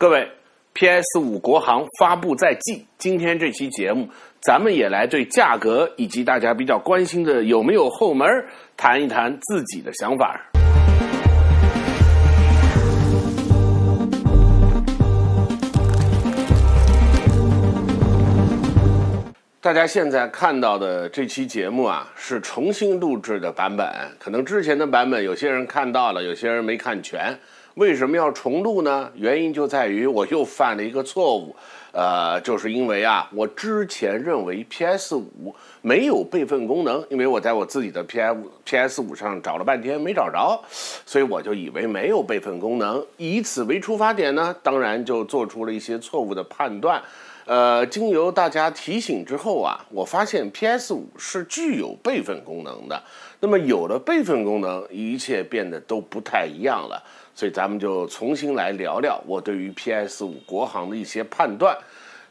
各位，PS 五国行发布在即，今天这期节目，咱们也来对价格以及大家比较关心的有没有后门谈一谈自己的想法。大家现在看到的这期节目啊，是重新录制的版本，可能之前的版本有些人看到了，有些人没看全。为什么要重录呢？原因就在于我又犯了一个错误，呃，就是因为啊，我之前认为 PS 五没有备份功能，因为我在我自己的 P F PS 五上找了半天没找着，所以我就以为没有备份功能。以此为出发点呢，当然就做出了一些错误的判断。呃，经由大家提醒之后啊，我发现 PS 五是具有备份功能的。那么有了备份功能，一切变得都不太一样了。所以咱们就重新来聊聊我对于 PS5 国行的一些判断。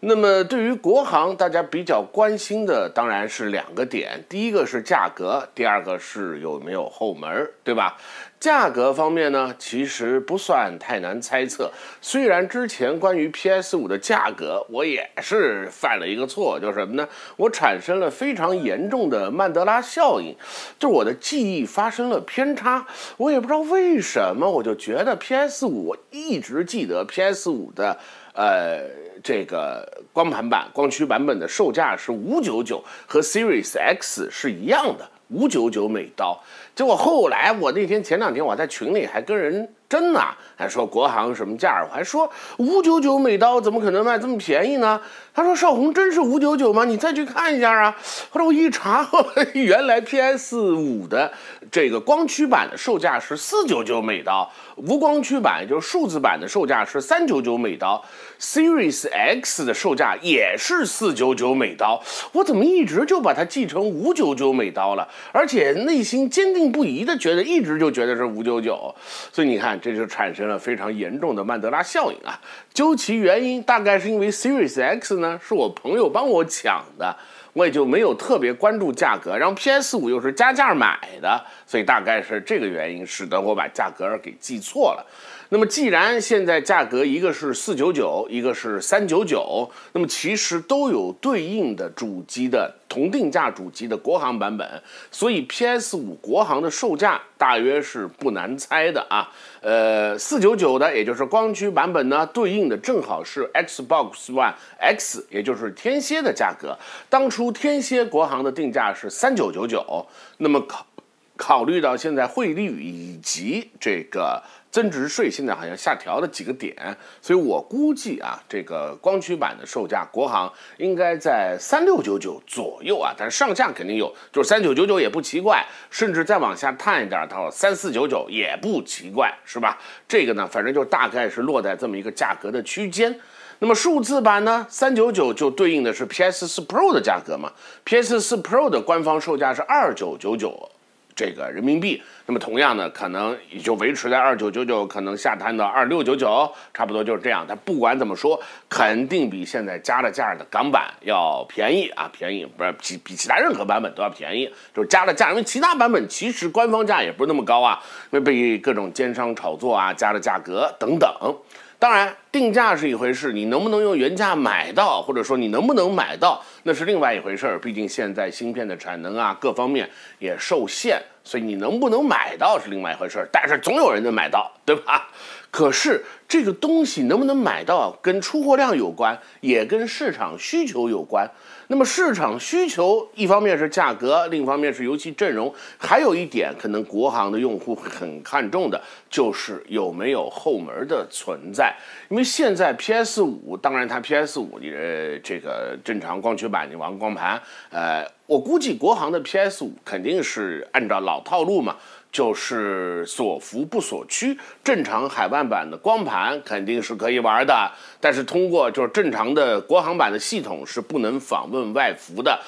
那么对于国行，大家比较关心的当然是两个点：第一个是价格，第二个是有没有后门，对吧？价格方面呢，其实不算太难猜测。虽然之前关于 PS 五的价格，我也是犯了一个错，就是什么呢？我产生了非常严重的曼德拉效应，就是我的记忆发生了偏差。我也不知道为什么，我就觉得 PS 五，我一直记得 PS 五的呃这个光盘版、光驱版本的售价是五九九，和 Series X 是一样的。五九九美刀，结果后来我那天前两天我在群里还跟人。真的还说国行什么价？我还说五九九美刀，怎么可能卖这么便宜呢？他说少红真是五九九吗？你再去看一下啊！后来我一查，原来 PS 五的这个光驱版的售价是四九九美刀，无光驱版就是数字版的售价是三九九美刀，Series X 的售价也是四九九美刀。我怎么一直就把它记成五九九美刀了？而且内心坚定不移的觉得，一直就觉得是五九九。所以你看。这就产生了非常严重的曼德拉效应啊！究其原因，大概是因为 Series X 呢是我朋友帮我抢的，我也就没有特别关注价格，然后 PS 五又是加价买的。所以大概是这个原因，使得我把价格给记错了。那么既然现在价格一个是四九九，一个是三九九，那么其实都有对应的主机的同定价主机的国行版本，所以 PS 五国行的售价大约是不难猜的啊。呃，四九九的，也就是光驱版本呢，对应的正好是 Xbox One X，也就是天蝎的价格。当初天蝎国行的定价是三九九九，那么考。考虑到现在汇率以及这个增值税现在好像下调了几个点，所以我估计啊，这个光驱版的售价国行应该在三六九九左右啊，但是上下肯定有，就是三九九九也不奇怪，甚至再往下探一点到三四九九也不奇怪，是吧？这个呢，反正就大概是落在这么一个价格的区间。那么数字版呢，三九九就对应的是 PS 四 Pro 的价格嘛？PS 四 Pro 的官方售价是二九九九。这个人民币，那么同样呢，可能也就维持在二九九九，可能下探到二六九九，差不多就是这样。但不管怎么说，肯定比现在加了价的港版要便宜啊，便宜不是比比其他任何版本都要便宜，就是加了价，因为其他版本其实官方价也不是那么高啊，因为被各种奸商炒作啊，加了价格等等。当然，定价是一回事，你能不能用原价买到，或者说你能不能买到，那是另外一回事。毕竟现在芯片的产能啊，各方面也受限，所以你能不能买到是另外一回事。但是总有人能买到，对吧？可是这个东西能不能买到，跟出货量有关，也跟市场需求有关。那么市场需求，一方面是价格，另一方面是游戏阵容，还有一点可能国行的用户很看重的，就是有没有后门的存在。因为现在 PS 五，当然它 PS 五，呃，这个正常光驱版你玩光盘，呃，我估计国行的 PS 五肯定是按照老套路嘛。就是所服不所趋。正常海外版的光盘肯定是可以玩的，但是通过就是正常的国行版的系统是不能访问外服的。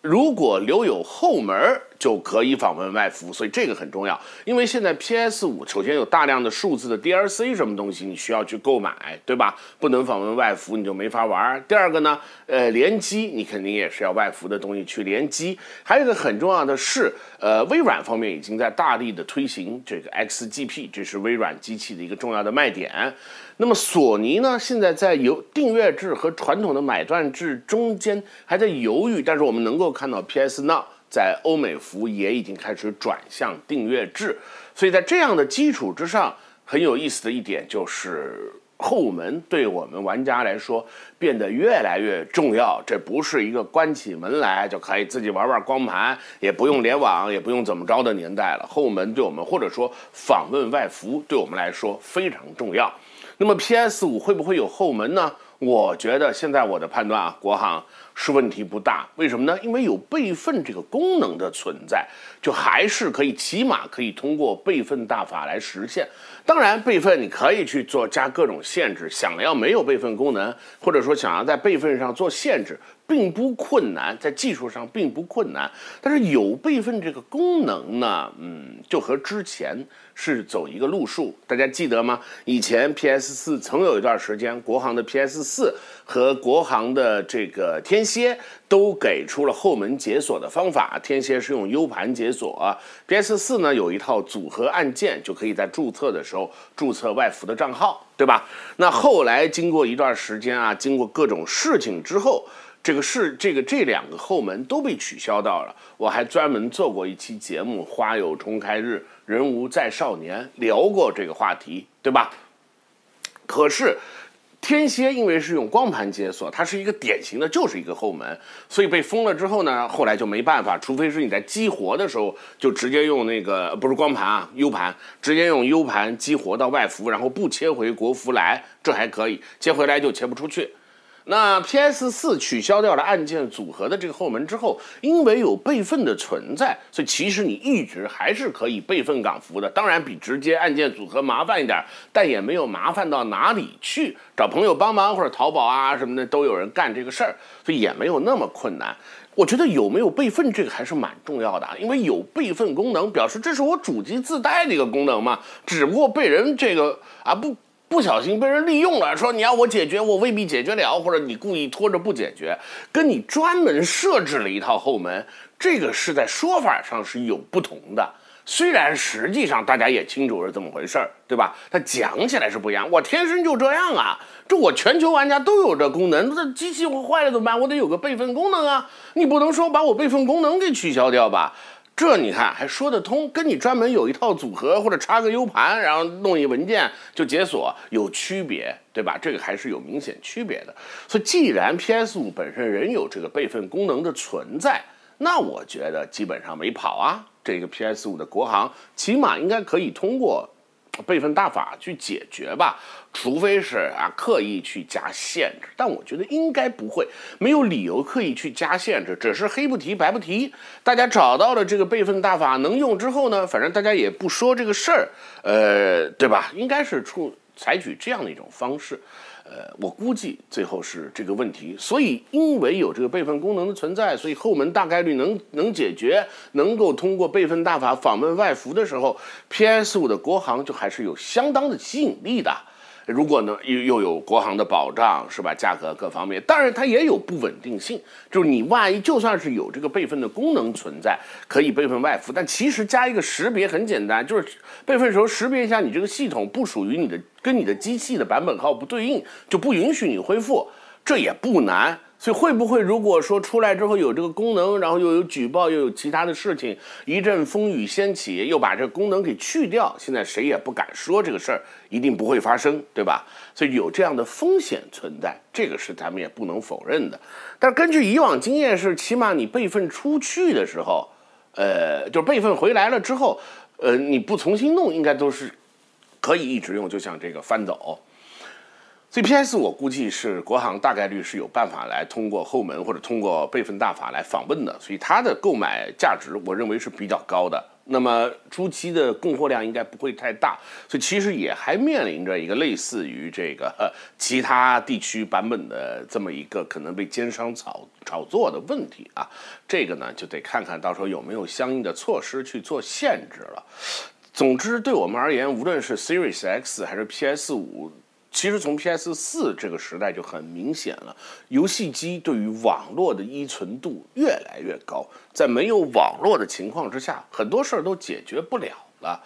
如果留有后门儿。就可以访问外服，所以这个很重要。因为现在 PS 五首先有大量的数字的 d l c 什么东西，你需要去购买，对吧？不能访问外服你就没法玩。第二个呢，呃，联机你肯定也是要外服的东西去联机。还有一个很重要的是，呃，微软方面已经在大力的推行这个 XGP，这是微软机器的一个重要的卖点。那么索尼呢，现在在由订阅制和传统的买断制中间还在犹豫，但是我们能够看到 PS Now。在欧美服也已经开始转向订阅制，所以在这样的基础之上，很有意思的一点就是后门对我们玩家来说变得越来越重要。这不是一个关起门来就可以自己玩玩光盘，也不用联网，也不用怎么着的年代了。后门对我们，或者说访问外服对我们来说非常重要。那么 PS 五会不会有后门呢？我觉得现在我的判断啊，国行。是问题不大，为什么呢？因为有备份这个功能的存在，就还是可以，起码可以通过备份大法来实现。当然，备份你可以去做加各种限制，想要没有备份功能，或者说想要在备份上做限制，并不困难，在技术上并不困难。但是有备份这个功能呢，嗯，就和之前是走一个路数，大家记得吗？以前 PS 四曾有一段时间，国行的 PS 四和国行的这个天。蝎都给出了后门解锁的方法，天蝎是用 U 盘解锁 p S 四呢有一套组合按键，就可以在注册的时候注册外服的账号，对吧？那后来经过一段时间啊，经过各种事情之后，这个是这个这两个后门都被取消到了。我还专门做过一期节目《花有重开日，人无再少年》，聊过这个话题，对吧？可是。天蝎因为是用光盘解锁，它是一个典型的，就是一个后门，所以被封了之后呢，后来就没办法，除非是你在激活的时候就直接用那个不是光盘啊，U 盘，直接用 U 盘激活到外服，然后不切回国服来，这还可以，切回来就切不出去。那 P S 四取消掉了按键组合的这个后门之后，因为有备份的存在，所以其实你一直还是可以备份港服的。当然，比直接按键组合麻烦一点，但也没有麻烦到哪里去。找朋友帮忙或者淘宝啊什么的，都有人干这个事儿，所以也没有那么困难。我觉得有没有备份这个还是蛮重要的，因为有备份功能，表示这是我主机自带的一个功能嘛，只不过被人这个啊不。不小心被人利用了，说你要我解决，我未必解决了，或者你故意拖着不解决，跟你专门设置了一套后门，这个是在说法上是有不同的。虽然实际上大家也清楚是怎么回事儿，对吧？它讲起来是不一样。我天生就这样啊，这我全球玩家都有这功能。这机器坏了怎么办？我得有个备份功能啊。你不能说把我备份功能给取消掉吧？这你看还说得通，跟你专门有一套组合，或者插个 U 盘，然后弄一文件就解锁有区别，对吧？这个还是有明显区别的。所以，既然 PS5 本身仍有这个备份功能的存在，那我觉得基本上没跑啊。这个 PS5 的国行起码应该可以通过。备份大法去解决吧，除非是啊刻意去加限制，但我觉得应该不会，没有理由刻意去加限制，只是黑不提白不提。大家找到了这个备份大法能用之后呢，反正大家也不说这个事儿，呃，对吧？应该是处。采取这样的一种方式，呃，我估计最后是这个问题。所以，因为有这个备份功能的存在，所以后门大概率能能解决，能够通过备份大法访问外服的时候，PS5 的国行就还是有相当的吸引力的。如果呢，又又有国行的保障，是吧？价格各方面，当然它也有不稳定性。就是你万一就算是有这个备份的功能存在，可以备份外服，但其实加一个识别很简单，就是备份时候识别一下你这个系统不属于你的，跟你的机器的版本号不对应，就不允许你恢复，这也不难。所以会不会如果说出来之后有这个功能，然后又有举报，又有其他的事情，一阵风雨掀起，又把这功能给去掉？现在谁也不敢说这个事儿一定不会发生，对吧？所以有这样的风险存在，这个是咱们也不能否认的。但是根据以往经验，是起码你备份出去的时候，呃，就备份回来了之后，呃，你不重新弄，应该都是可以一直用，就像这个翻走。g P S 我估计是国行大概率是有办法来通过后门或者通过备份大法来访问的，所以它的购买价值我认为是比较高的。那么初期的供货量应该不会太大，所以其实也还面临着一个类似于这个其他地区版本的这么一个可能被奸商炒炒作的问题啊。这个呢就得看看到时候有没有相应的措施去做限制了。总之，对我们而言，无论是 Series X 还是 P S 五。其实从 PS 四这个时代就很明显了，游戏机对于网络的依存度越来越高，在没有网络的情况之下，很多事儿都解决不了了。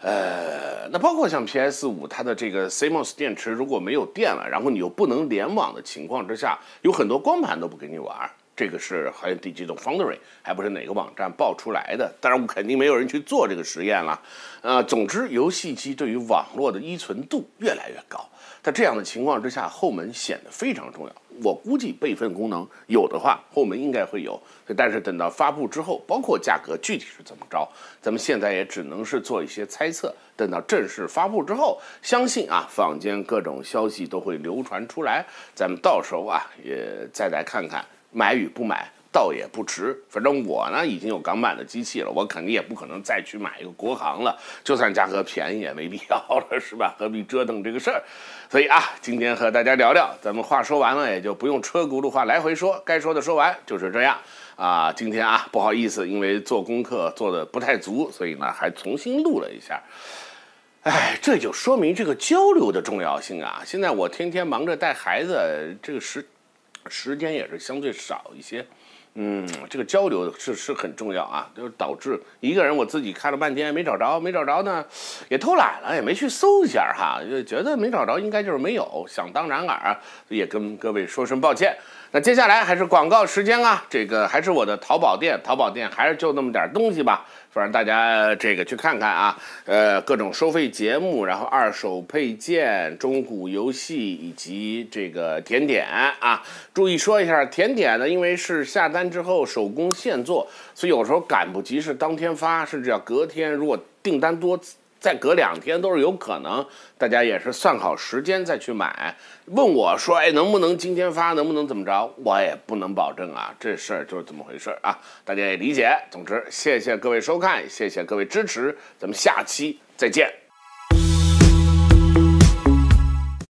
呃，那包括像 PS 五，它的这个 CMOS 电池如果没有电了，然后你又不能联网的情况之下，有很多光盘都不给你玩。这个是好像第几种 foundry，还不是哪个网站爆出来的，当然肯定没有人去做这个实验了。呃，总之，游戏机对于网络的依存度越来越高，在这样的情况之下，后门显得非常重要。我估计备份功能有的话，后门应该会有。但是等到发布之后，包括价格具体是怎么着，咱们现在也只能是做一些猜测。等到正式发布之后，相信啊，坊间各种消息都会流传出来，咱们到时候啊也再来看看。买与不买，倒也不迟。反正我呢，已经有港版的机器了，我肯定也不可能再去买一个国行了。就算价格便宜，也没必要了，是吧？何必折腾这个事儿？所以啊，今天和大家聊聊。咱们话说完了，也就不用车轱辘话来回说，该说的说完，就是这样。啊，今天啊，不好意思，因为做功课做的不太足，所以呢，还重新录了一下。哎，这就说明这个交流的重要性啊！现在我天天忙着带孩子，这个时。时间也是相对少一些，嗯，这个交流是是很重要啊，就是导致一个人我自己看了半天没找着，没找着呢，也偷懒了，也没去搜一下哈，就觉得没找着，应该就是没有，想当然耳，也跟各位说声抱歉。那接下来还是广告时间啊，这个还是我的淘宝店，淘宝店还是就那么点东西吧。反正大家这个去看看啊，呃，各种收费节目，然后二手配件、中古游戏以及这个甜点啊。注意说一下，甜点呢，因为是下单之后手工现做，所以有时候赶不及是当天发，甚至要隔天。如果订单多。再隔两天都是有可能，大家也是算好时间再去买。问我说：“哎，能不能今天发？能不能怎么着？”我也不能保证啊，这事儿就是这么回事啊，大家也理解。总之，谢谢各位收看，谢谢各位支持，咱们下期再见。